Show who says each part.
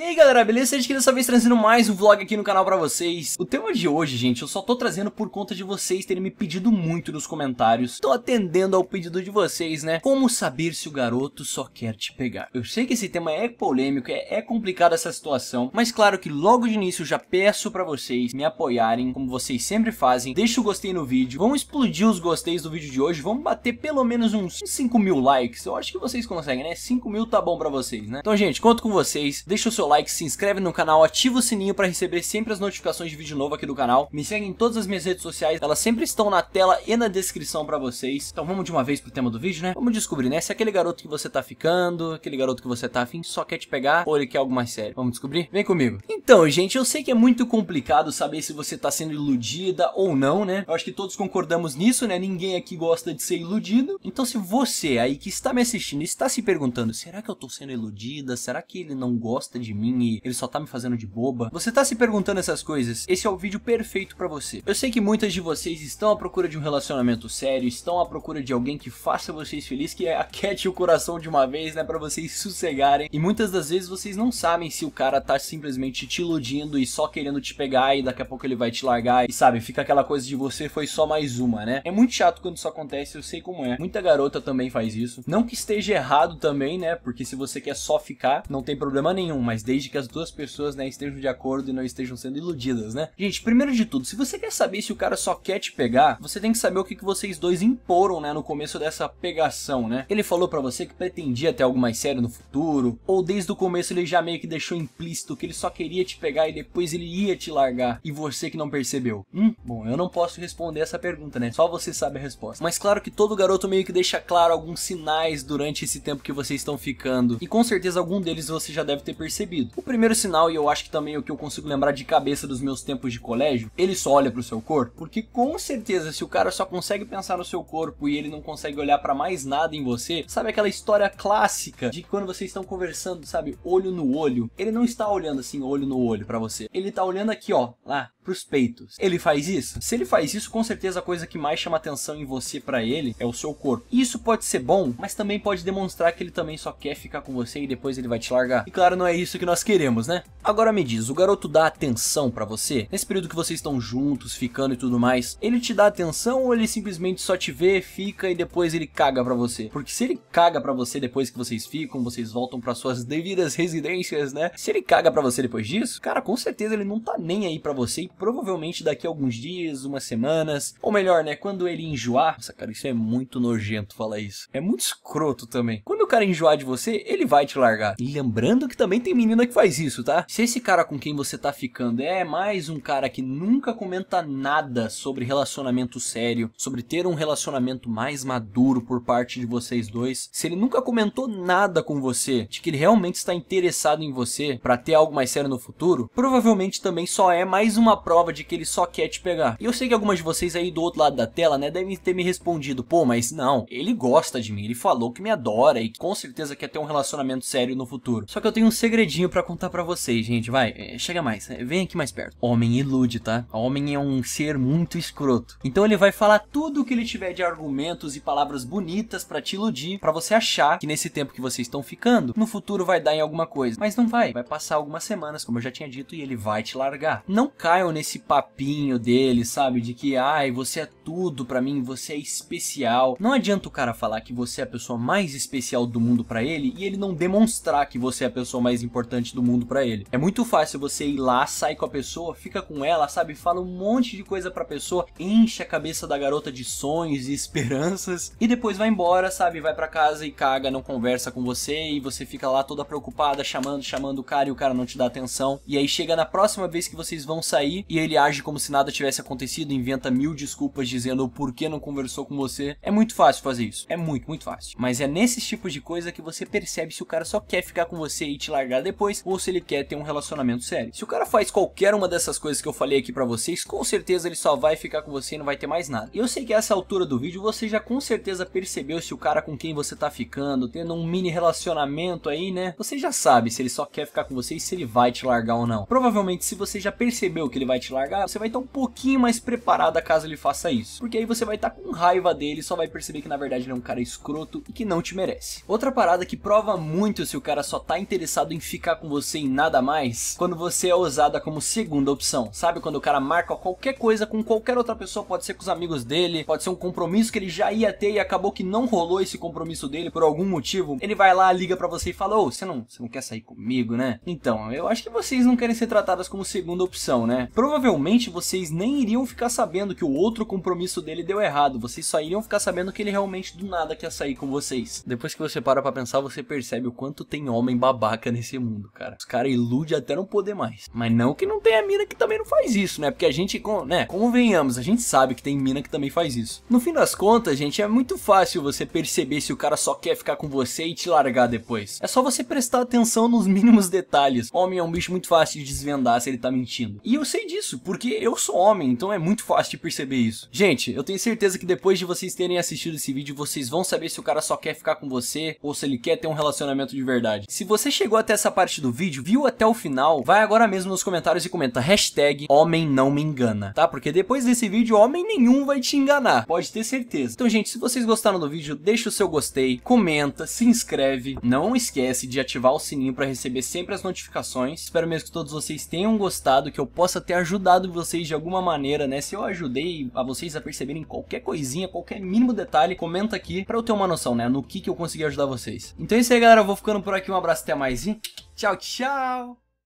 Speaker 1: E aí galera, beleza? Seja que dessa vez trazendo mais um vlog aqui no canal pra vocês O tema de hoje, gente, eu só tô trazendo por conta de vocês terem me pedido muito nos comentários Tô atendendo ao pedido de vocês, né? Como saber se o garoto só quer te pegar? Eu sei que esse tema é polêmico, é, é complicado essa situação Mas claro que logo de início já peço pra vocês me apoiarem, como vocês sempre fazem Deixa o gostei no vídeo, vamos explodir os gosteis do vídeo de hoje Vamos bater pelo menos uns 5 mil likes, eu acho que vocês conseguem, né? 5 mil tá bom pra vocês, né? Então gente, conto com vocês, deixa o seu like, se inscreve no canal, ativa o sininho para receber sempre as notificações de vídeo novo aqui do canal. Me segue em todas as minhas redes sociais, elas sempre estão na tela e na descrição para vocês. Então vamos de uma vez pro tema do vídeo, né? Vamos descobrir, né? Se é aquele garoto que você tá ficando, aquele garoto que você tá afim, só quer te pegar ou ele quer algo mais sério. Vamos descobrir? Vem comigo. Então, gente, eu sei que é muito complicado saber se você tá sendo iludida ou não, né? Eu acho que todos concordamos nisso, né? Ninguém aqui gosta de ser iludido. Então, se você aí que está me assistindo está se perguntando, será que eu tô sendo iludida? Será que ele não gosta de de mim e ele só tá me fazendo de boba. Você tá se perguntando essas coisas? Esse é o vídeo perfeito para você. Eu sei que muitas de vocês estão à procura de um relacionamento sério, estão à procura de alguém que faça vocês felizes, que aquete o coração de uma vez, né, para vocês sossegarem. E muitas das vezes vocês não sabem se o cara tá simplesmente te iludindo e só querendo te pegar e daqui a pouco ele vai te largar e sabe, fica aquela coisa de você foi só mais uma, né? É muito chato quando isso acontece, eu sei como é. Muita garota também faz isso. Não que esteja errado também, né? Porque se você quer só ficar, não tem problema nenhum, mas mas desde que as duas pessoas né, estejam de acordo e não estejam sendo iludidas, né? Gente, primeiro de tudo, se você quer saber se o cara só quer te pegar, você tem que saber o que, que vocês dois imporam, né, no começo dessa pegação, né? Ele falou para você que pretendia ter algo mais sério no futuro, ou desde o começo ele já meio que deixou implícito que ele só queria te pegar e depois ele ia te largar, e você que não percebeu? Hum, bom, eu não posso responder essa pergunta, né? Só você sabe a resposta. Mas claro que todo garoto meio que deixa claro alguns sinais durante esse tempo que vocês estão ficando, e com certeza algum deles você já deve ter percebido percebido. O primeiro sinal, e eu acho que também é o que eu consigo lembrar de cabeça dos meus tempos de colégio, ele só olha pro seu corpo, porque com certeza se o cara só consegue pensar no seu corpo e ele não consegue olhar para mais nada em você, sabe aquela história clássica de quando vocês estão conversando, sabe, olho no olho, ele não está olhando assim, olho no olho para você. Ele tá olhando aqui, ó, lá, pros peitos. Ele faz isso? Se ele faz isso, com certeza a coisa que mais chama atenção em você para ele é o seu corpo. Isso pode ser bom, mas também pode demonstrar que ele também só quer ficar com você e depois ele vai te largar. E claro, não é isso que nós queremos, né? Agora me diz, o garoto dá atenção para você? Nesse período que vocês estão juntos, ficando e tudo mais, ele te dá atenção ou ele simplesmente só te vê, fica e depois ele caga para você? Porque se ele caga para você depois que vocês ficam, vocês voltam para suas devidas residências, né? Se ele caga para você depois disso, cara, com certeza ele não tá nem aí para você e provavelmente daqui a alguns dias, umas semanas, ou melhor, né, quando ele enjoar, nossa, cara, isso é muito nojento falar isso. É muito escroto também. Quando cara enjoar de você, ele vai te largar. E lembrando que também tem menina que faz isso, tá? Se esse cara com quem você tá ficando é mais um cara que nunca comenta nada sobre relacionamento sério, sobre ter um relacionamento mais maduro por parte de vocês dois, se ele nunca comentou nada com você, de que ele realmente está interessado em você para ter algo mais sério no futuro, provavelmente também só é mais uma prova de que ele só quer te pegar. E eu sei que algumas de vocês aí do outro lado da tela, né, devem ter me respondido, pô, mas não, ele gosta de mim, ele falou que me adora e que com certeza quer ter um relacionamento sério no futuro. Só que eu tenho um segredinho para contar para vocês, gente. Vai, é, chega mais, é, vem aqui mais perto. Homem ilude, tá? Homem é um ser muito escroto. Então ele vai falar tudo o que ele tiver de argumentos e palavras bonitas para te iludir, para você achar que nesse tempo que vocês estão ficando, no futuro vai dar em alguma coisa. Mas não vai, vai passar algumas semanas, como eu já tinha dito, e ele vai te largar. Não caiam nesse papinho dele, sabe? De que, ai, você é tudo para mim, você é especial. Não adianta o cara falar que você é a pessoa mais especial do mundo para ele e ele não demonstrar que você é a pessoa mais importante do mundo para ele. É muito fácil você ir lá, sai com a pessoa, fica com ela, sabe? Fala um monte de coisa pra pessoa, enche a cabeça da garota de sonhos e esperanças e depois vai embora, sabe? Vai para casa e caga, não conversa com você e você fica lá toda preocupada, chamando, chamando o cara e o cara não te dá atenção. E aí chega na próxima vez que vocês vão sair e ele age como se nada tivesse acontecido, inventa mil desculpas dizendo o porquê não conversou com você. É muito fácil fazer isso. É muito, muito fácil. Mas é nesses tipos de de coisa que você percebe se o cara só quer ficar com você e te largar depois ou se ele quer ter um relacionamento sério. Se o cara faz qualquer uma dessas coisas que eu falei aqui pra vocês, com certeza ele só vai ficar com você e não vai ter mais nada. Eu sei que a essa altura do vídeo você já com certeza percebeu se o cara com quem você tá ficando, tendo um mini relacionamento aí, né? Você já sabe se ele só quer ficar com você e se ele vai te largar ou não. Provavelmente se você já percebeu que ele vai te largar, você vai estar tá um pouquinho mais preparada caso ele faça isso. Porque aí você vai estar tá com raiva dele e só vai perceber que na verdade ele é um cara escroto e que não te merece. Outra parada que prova muito se o cara só tá interessado em ficar com você e nada mais, quando você é usada como segunda opção. Sabe quando o cara marca qualquer coisa com qualquer outra pessoa, pode ser com os amigos dele, pode ser um compromisso que ele já ia ter e acabou que não rolou esse compromisso dele por algum motivo. Ele vai lá, liga para você e fala: "Ô, você não, você não quer sair comigo, né?". Então, eu acho que vocês não querem ser tratadas como segunda opção, né? Provavelmente vocês nem iriam ficar sabendo que o outro compromisso dele deu errado, vocês só iriam ficar sabendo que ele realmente do nada quer sair com vocês. Depois que você você para pra pensar, você percebe o quanto tem homem babaca nesse mundo, cara. Os caras iludem até não poder mais. Mas não que não tenha mina que também não faz isso, né? Porque a gente, né, convenhamos, a gente sabe que tem mina que também faz isso. No fim das contas, gente, é muito fácil você perceber se o cara só quer ficar com você e te largar depois. É só você prestar atenção nos mínimos detalhes. Homem é um bicho muito fácil de desvendar se ele tá mentindo. E eu sei disso, porque eu sou homem, então é muito fácil de perceber isso. Gente, eu tenho certeza que depois de vocês terem assistido esse vídeo, vocês vão saber se o cara só quer ficar com você ou se ele quer ter um relacionamento de verdade. Se você chegou até essa parte do vídeo, viu até o final, vai agora mesmo nos comentários e comenta hashtag homem não me engana, tá? Porque depois desse vídeo, homem nenhum vai te enganar, pode ter certeza. Então, gente, se vocês gostaram do vídeo, deixa o seu gostei, comenta, se inscreve, não esquece de ativar o sininho para receber sempre as notificações. Espero mesmo que todos vocês tenham gostado, que eu possa ter ajudado vocês de alguma maneira, né? Se eu ajudei a vocês a perceberem qualquer coisinha, qualquer mínimo detalhe, comenta aqui para eu ter uma noção, né? No que que eu consegui ajudar vocês. Então é isso aí, galera. Eu vou ficando por aqui. Um abraço, até mais e tchau, tchau!